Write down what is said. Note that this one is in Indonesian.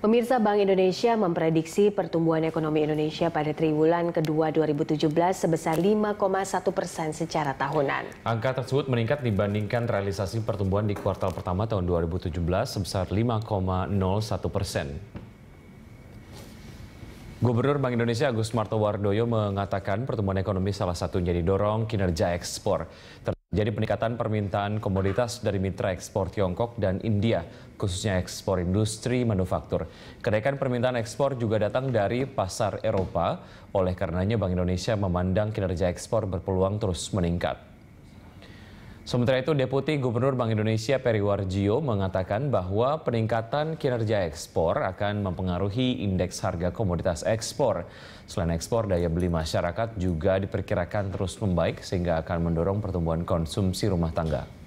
Pemirsa Bank Indonesia memprediksi pertumbuhan ekonomi Indonesia pada triwulan kedua 2017 sebesar 5,1 persen secara tahunan. Angka tersebut meningkat dibandingkan realisasi pertumbuhan di kuartal pertama tahun 2017 sebesar 5,01 persen. Gubernur Bank Indonesia Agus Martowardoyo mengatakan pertumbuhan ekonomi salah satunya didorong kinerja ekspor. Jadi peningkatan permintaan komoditas dari mitra ekspor Tiongkok dan India, khususnya ekspor industri manufaktur. Kenaikan permintaan ekspor juga datang dari pasar Eropa, oleh karenanya Bank Indonesia memandang kinerja ekspor berpeluang terus meningkat. Sementara itu, Deputi Gubernur Bank Indonesia Peri Warjio mengatakan bahwa peningkatan kinerja ekspor akan mempengaruhi indeks harga komoditas ekspor. Selain ekspor, daya beli masyarakat juga diperkirakan terus membaik sehingga akan mendorong pertumbuhan konsumsi rumah tangga.